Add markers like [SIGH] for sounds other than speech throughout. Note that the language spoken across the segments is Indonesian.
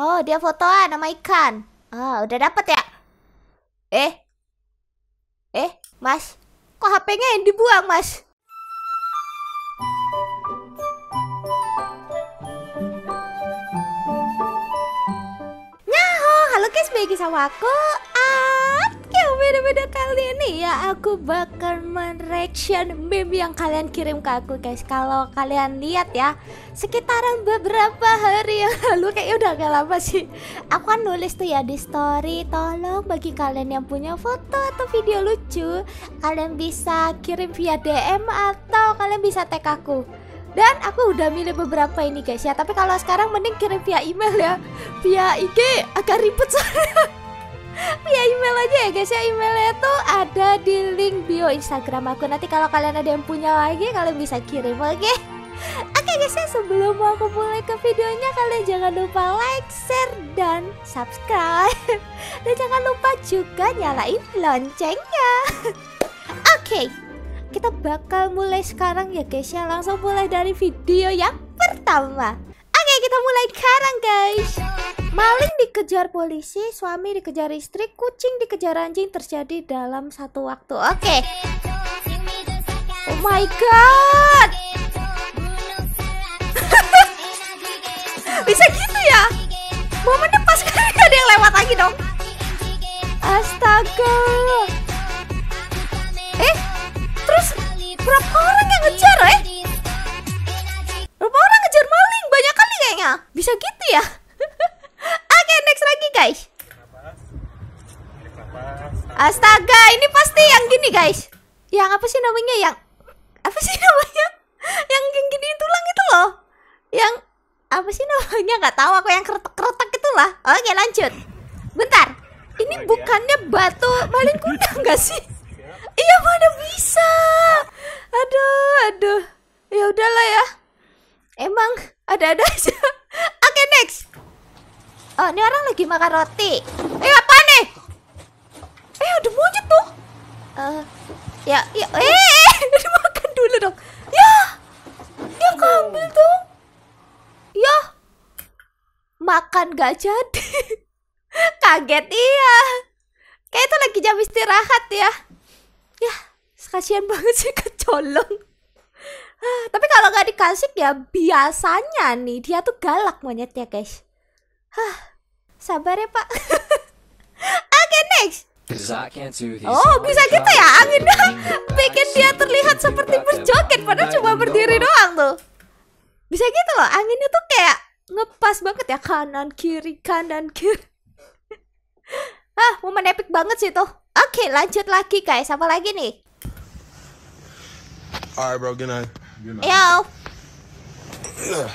Oh, dia fotoan nama ikan. Ah, udah dapat ya? Eh? Eh, Mas. Kok HP-nya yang dibuang, Mas? Nyaho, halo guys, bagi sama aku beda-beda kali ini ya aku bakal mereaction meme yang kalian kirim ke aku guys kalau kalian lihat ya sekitaran beberapa hari yang [LAUGHS] lalu kayaknya udah gak lama sih aku kan nulis tuh ya di story tolong bagi kalian yang punya foto atau video lucu kalian bisa kirim via DM atau kalian bisa tag aku dan aku udah milih beberapa ini guys ya tapi kalau sekarang mending kirim via email ya via IG agak ribet soalnya [LAUGHS] via ya email aja ya guys ya emailnya tuh ada di link bio Instagram aku nanti kalau kalian ada yang punya lagi kalian bisa kirim oke okay? Oke okay guys ya sebelum aku mulai ke videonya kalian jangan lupa like, share, dan subscribe [LAUGHS] Dan jangan lupa juga nyalain loncengnya [LAUGHS] Oke okay, kita bakal mulai sekarang ya guys ya langsung mulai dari video yang pertama kita mulai sekarang guys Maling dikejar polisi, suami dikejar istri, kucing dikejar anjing terjadi dalam satu waktu Oke okay. Oh my god [LAUGHS] Bisa gitu ya Momen pas [LAUGHS] kan ada yang lewat lagi dong Astaga Eh Terus berapa orang yang ngejar eh Bisa gitu ya? [LAUGHS] Oke, okay, next lagi guys. Astaga, ini pasti yang gini guys. Yang apa sih namanya? Yang apa sih [LAUGHS] namanya? Yang gini tulang itu loh. Yang apa sih namanya? Gak tahu aku yang keretak-keretak itulah. Oke, okay, lanjut. Bentar. Ini ya? bukannya batu paling kuda gak sih? Iya mana bisa? Aduh, aduh. Ya udahlah ya. Emang ada-ada aja. Felix. Oh, ini orang lagi makan roti. Eh, apa nih? Eh, ada monyet tuh. Uh, ya, ya, eh, [LAUGHS] makan dulu dong. Ya, ya ambil tuh. Ya, makan gak jadi. [LAUGHS] Kaget iya. Kayak itu lagi jam istirahat ya. Ya, kasihan banget sih kecolong. Tapi kalau nggak dikasih ya biasanya nih dia tuh galak monyetnya guys. Hah, sabar ya pak. [LAUGHS] Oke next. Oh bisa gitu ya anginnya [LAUGHS] bikin dia terlihat seperti berjoget padahal cuma berdiri doang tuh. Bisa gitu loh anginnya tuh kayak ngepas banget ya kanan kiri kanan kiri. [LAUGHS] ah momen epic banget sih tuh. Oke lanjut lagi guys apa lagi nih? Alright bro good night. Yo. Ya. [CLEARS THROAT]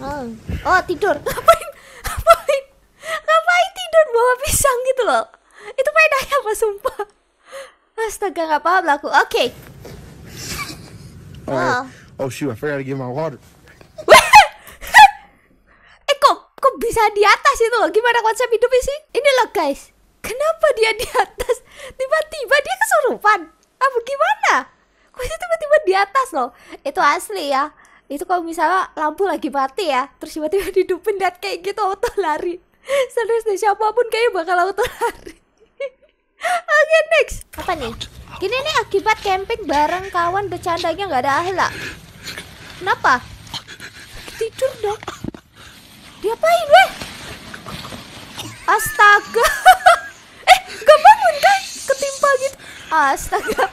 Oh. oh tidur. [LAUGHS] Ngapain? Ngapain? Ngapain tidur bawa pisang gitu loh? Itu faedahnya apa sumpah? Astaga enggak paham lah aku. Oke. Okay. Oh. oh shoot, I forgot to get my water. [LAUGHS] eh kok kok bisa di atas itu loh? Gimana konsep hidupnya sih? Ini loh guys. Kenapa dia di atas? Tiba-tiba dia kesurupan. Apa gimana? itu tiba-tiba di atas loh itu asli ya itu kalau misalnya lampu lagi mati ya terus tiba-tiba [LAUGHS] dihidupin dat kayak gitu auto lari [LAUGHS] serius deh siapapun kayaknya bakal auto lari [LAUGHS] oke okay, next apa nih gini nih akibat camping bareng kawan bercandanya nggak ada akhlak kenapa tidur dong diapain weh astaga eh gak bangun kan ketimpa gitu astaga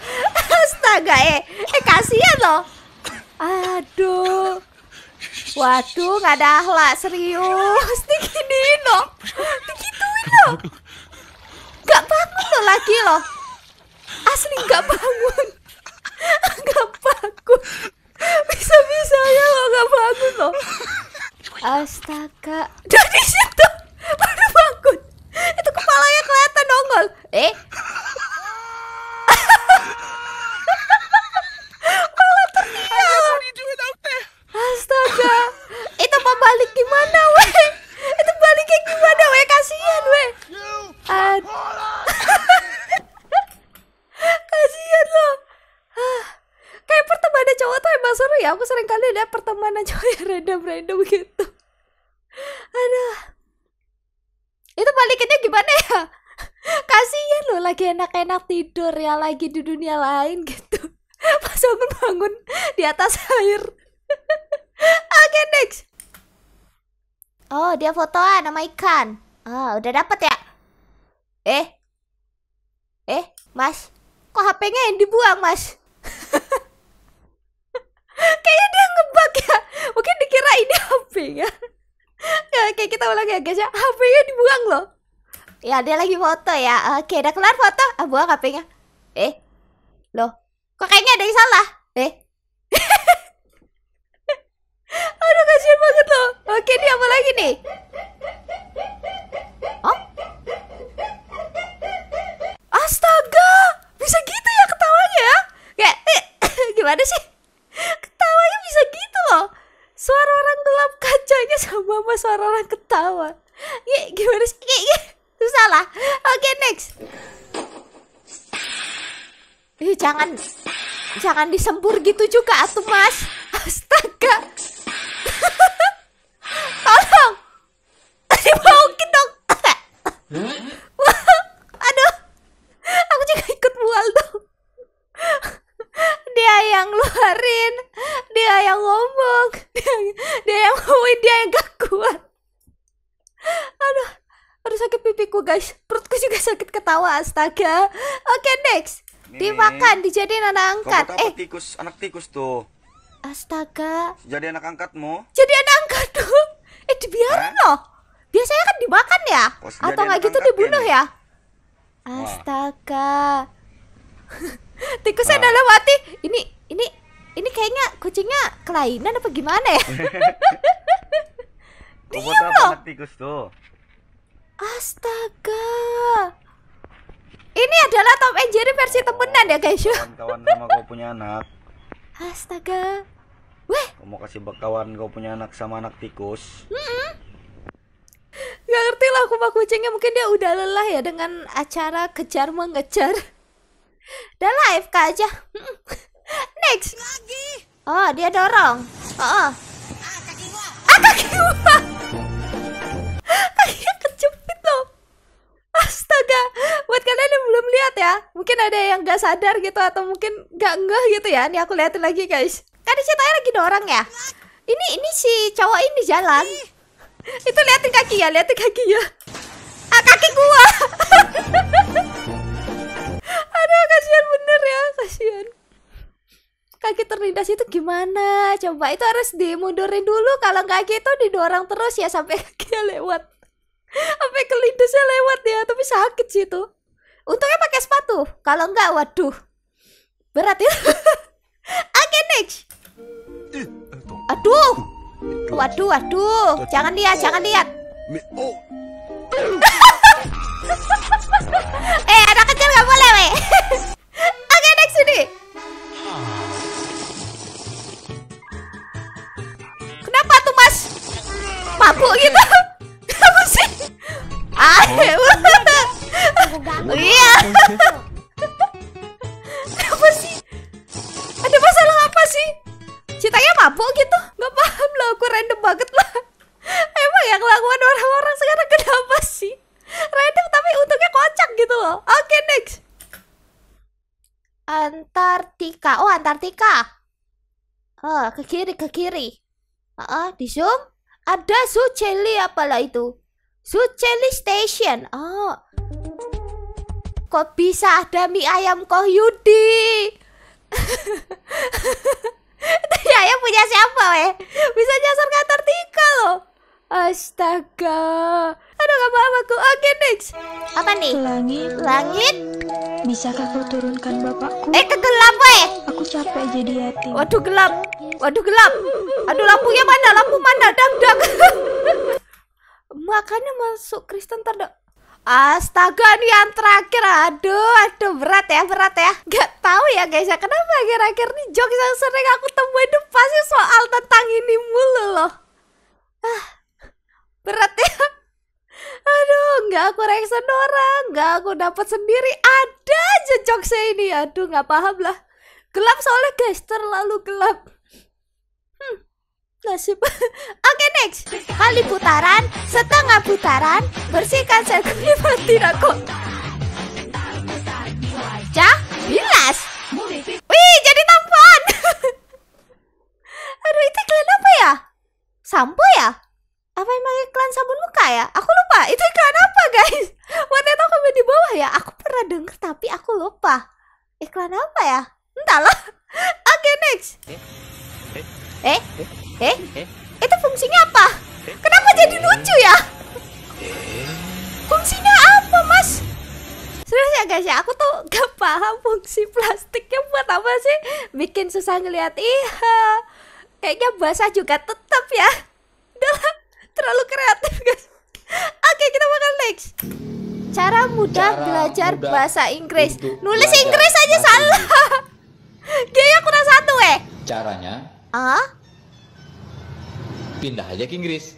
astaga eh eh kasihan loh aduh Waduh, nggak ada akhlak serius. Diginiin loh, digituin loh. Gak bangun loh lagi loh. Asli gak bangun, gak bangun. Bisa-bisa ya lo gak bangun loh. Astaga, dari situ baru bangun. Itu kepalanya kelihatan nongol. Eh, apa balik gimana weh itu baliknya gimana weh kasihan weh Ad... [LAUGHS] kasihan loh ah, kayak pertemanan cowok tuh emang seru ya aku sering kali lihat pertemanan cowok yang random random gitu ada. itu balikinnya gimana ya kasihan loh lagi enak-enak tidur ya lagi di dunia lain gitu [LAUGHS] pas bangun bangun di atas air [LAUGHS] oke okay, next Oh, dia fotoan sama ikan. Ah, udah dapat ya? Eh. Eh, Mas. Kok HP-nya yang dibuang, Mas? [LAUGHS] Kayaknya dia ngebug ya. Mungkin dikira ini HP [LAUGHS] ya. ya kayak kita ulang ya, guys ya. HP-nya dibuang loh. Ya, dia lagi foto ya. Oke, udah kelar foto. Ah, buang HP-nya. Eh. Loh, kok kayaknya ada yang salah? Eh, kasihan banget lo, oke ini apa lagi nih oh astaga bisa gitu ya ketawanya ya eh, [COUGHS] gimana sih ketawanya bisa gitu loh suara orang gelap kacanya sama sama suara orang ketawa ya gimana sih ya, susah lah oke okay, next Ih, jangan jangan disembur gitu juga atuh mas guys perutku juga sakit ketawa astaga oke okay, next Nih, dimakan dijadiin anak angkat eh tikus anak tikus tuh astaga jadi anak angkatmu jadi anak angkat tuh eh dibiarin Hah? loh biasanya kan dimakan ya Pos atau nggak gitu dibunuh ya, ya astaga [LAUGHS] tikusnya nah. dalam hati ini ini ini kayaknya kucingnya kelainan apa gimana ya? [LAUGHS] [LAUGHS] Diam loh. Tikus tuh. Astaga. Ini adalah top and versi temenan ya guys ya. [LAUGHS] Kawan sama kau punya anak. Astaga. Weh. Kau mau kasih bekawan kau punya anak sama anak tikus. Mm -mm. Gak ngerti lah aku kumpah kucingnya mungkin dia udah lelah ya dengan acara kejar mengejar. Udah live FK aja. Next. Lagi. Oh dia dorong. Oh. oh. Ah kaki gua. Ah kaki gua. [LAUGHS] juga buat kalian yang belum lihat ya mungkin ada yang gak sadar gitu atau mungkin gak ngeh gitu ya ini aku liatin lagi guys kan ceritanya lagi dorong ya ini ini si cowok ini jalan itu liatin kaki ya liatin kaki ya ah kaki gua [LAUGHS] aduh kasihan bener ya kasihan kaki terlindas itu gimana coba itu harus dimundurin dulu kalau kaki itu didorong terus ya sampai [LAUGHS] kaki lewat sampai kelindesnya lewat ya tapi sakit sih itu untungnya pakai sepatu kalau enggak waduh berat ya [LAUGHS] oke next eh, aduh waduh waduh jangan lihat jangan lihat oh. [LAUGHS] eh anak kecil gak boleh weh [LAUGHS] oke next ini kenapa tuh mas mabuk gitu aib iya [LAUGHS] apa sih ada masalah apa sih ceritanya mabuk gitu Gak paham lah aku random banget lah [LAUGHS] emang yang lakukan orang-orang sekarang kenapa sih random tapi untungnya kocak gitu loh oke okay, next Antartika oh Antartika oh, ke kiri ke kiri uh -uh, di zoom ada su apa apalah itu Suceli Station. Oh. Kok bisa ada mie ayam Koh Yudi? [LAUGHS] Tadi ayam punya siapa, weh? Bisa nyasar ke Antartika loh. Astaga. Aduh, gak apa-apa, aku. Oke, next. Apa nih? langit. Langit. Bisakah kau turunkan bapakku? Eh, kegelap, weh. Aku capek jadi yatim. Waduh, gelap. Waduh, gelap. Aduh, lampunya mana? Lampu mana? Dang, dang. [LAUGHS] makanya masuk Kristen terdo Astaga nih yang terakhir aduh aduh berat ya berat ya Gak tau ya guys ya kenapa akhir-akhir nih jokes yang sering aku temuin itu pasti soal tentang ini mulu loh ah, Berat ya Aduh nggak aku reaction orang nggak aku dapat sendiri ada aja jokesnya ini aduh nggak paham lah Gelap soalnya guys terlalu gelap nasib. [LAUGHS] Oke next, kali putaran, setengah putaran, bersihkan sirkuit mati aku. Cah, bilas. Wih, jadi tampan. [LAUGHS] Aduh, itu iklan apa ya? Sampo ya? Apa emang iklan sabun muka ya? Aku lupa, itu iklan apa guys? [LAUGHS] Wanita itu aku di bawah ya? Aku pernah denger tapi aku lupa. Iklan apa ya? Entahlah. Oke, okay, next. Eh? Eh? Eh? eh? Itu fungsinya apa? Eh? Kenapa jadi lucu ya? Fungsinya apa, Mas? Serius ya guys ya, aku tuh gak paham fungsi plastiknya buat apa sih? Bikin susah ngeliat Iya. Kayaknya basah juga tetap ya. Udah terlalu kreatif, guys. Oke, kita bakal next. Cara mudah Cara belajar mudah bahasa Inggris. Nulis Inggris aja salah. [LAUGHS] Gaya kurang satu, eh. Caranya? Ah? pindah aja ke Inggris.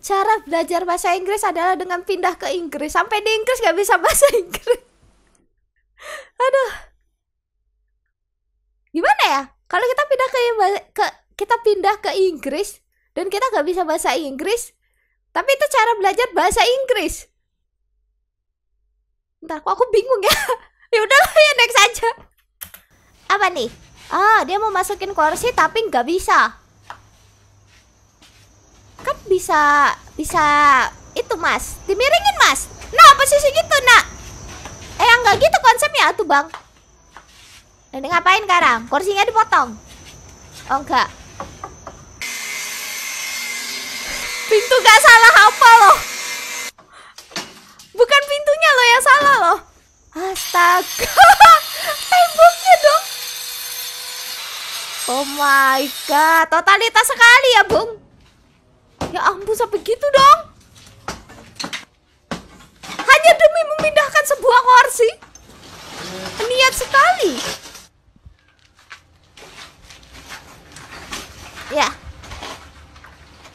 Cara belajar bahasa Inggris adalah dengan pindah ke Inggris. Sampai di Inggris gak bisa bahasa Inggris. Aduh. Gimana ya? Kalau kita pindah ke, ke kita pindah ke Inggris dan kita gak bisa bahasa Inggris, tapi itu cara belajar bahasa Inggris. Ntar kok aku bingung ya. [LAUGHS] ya udah ya next aja. Apa nih? ah dia mau masukin kursi tapi nggak bisa kan bisa bisa itu mas dimiringin mas nah apa sih gitu nak eh nggak gitu konsepnya tuh bang dan ngapain sekarang kursinya dipotong oh enggak pintu gak salah apa loh bukan pintunya loh yang salah loh astaga [LAUGHS] temboknya Oh my god, totalitas sekali ya, Bung. Ya ampun, sampai gitu dong. Hanya demi memindahkan sebuah kursi. Niat sekali. Ya.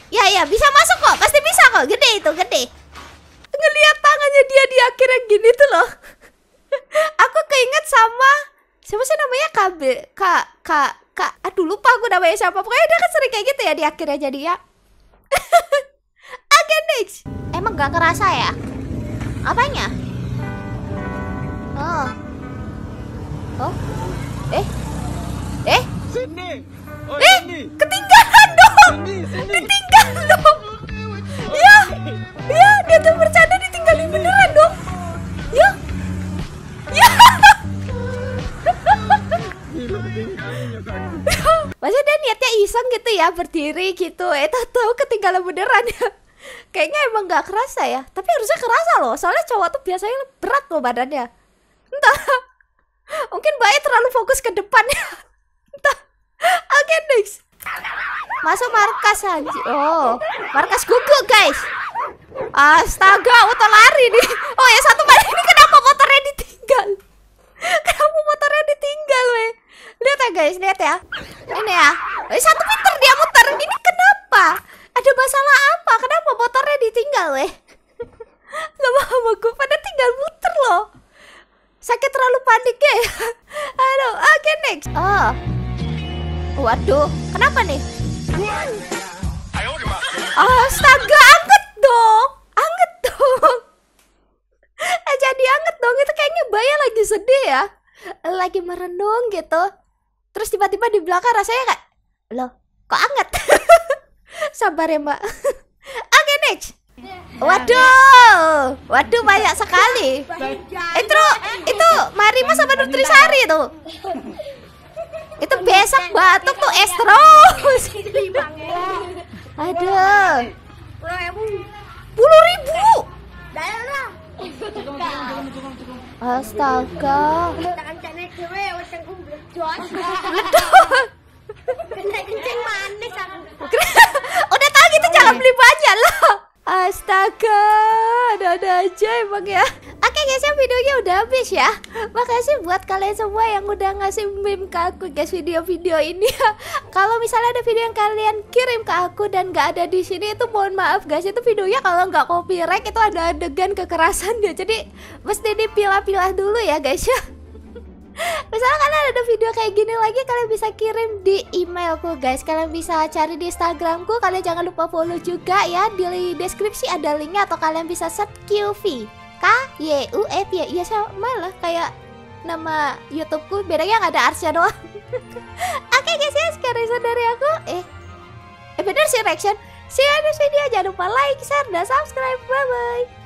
Ya, ya, bisa masuk kok. Pasti bisa kok. Gede itu, gede. Ngeliat tangannya dia di akhirnya gini tuh loh. [LAUGHS] Aku keinget sama siapa sih namanya KB Kak Kak lupa aku namanya siapa pokoknya dia kan sering kayak gitu ya di akhirnya jadi ya agen [LAUGHS] next emang gak kerasa ya apanya oh oh eh eh sini oh, eh ketinggalan dong ditinggal dong ya ya dia tuh bercanda ditinggalin beneran iseng gitu ya berdiri gitu eh tahu ketinggalan beneran ya [LAUGHS] kayaknya emang nggak kerasa ya tapi harusnya kerasa loh soalnya cowok tuh biasanya berat loh badannya entah [LAUGHS] mungkin baik e terlalu fokus ke depan ya [LAUGHS] entah oke okay, next masuk markas anji oh markas gugur guys astaga auto lari nih oh ya satu kali ini kenapa motornya ditinggal [LAUGHS] Kamu motornya ditinggal, weh. Lihat ya guys, lihat ya. Ini ya. Eh, satu meter dia muter. Ini kenapa? Ada masalah apa? Kenapa motornya ditinggal, weh? [LAUGHS] Gak paham aku. Pada tinggal muter loh. Sakit terlalu panik ya. [LAUGHS] Aduh, oke okay, next. Oh. Waduh, kenapa nih? Astaga, angkat dong. sedih ya lagi merenung gitu terus tiba-tiba di belakang rasanya kayak loh kok anget [LAUGHS] sabar ya mbak oke [LAUGHS] Waduh, waduh banyak sekali. Itu itu Marima sama Nutrisari itu. Itu besok batuk tuh es terus. Aduh. Puluh ribu. Astaga. Udah tahu gitu jangan beli banyak loh. Astaga, ada-ada aja emang ya. Eh, guys ya videonya udah habis ya Makasih buat kalian semua yang udah ngasih meme ke aku guys video-video ini ya. Kalau misalnya ada video yang kalian kirim ke aku dan gak ada di sini itu mohon maaf guys Itu videonya kalau gak copyright itu ada adegan kekerasan ya Jadi mesti dipilah-pilah dulu ya guys ya [LAUGHS] Misalnya kalian ada video kayak gini lagi Kalian bisa kirim di emailku guys Kalian bisa cari di instagramku Kalian jangan lupa follow juga ya Di deskripsi ada linknya Atau kalian bisa search QV K Y U E P ya iya, sama lah kayak nama YouTubeku bedanya nggak ada Arsya doang. [LAUGHS] Oke okay, guys ya sekarang dari aku eh eh bener sih reaction. See you next video jangan lupa like, share, dan subscribe. Bye bye.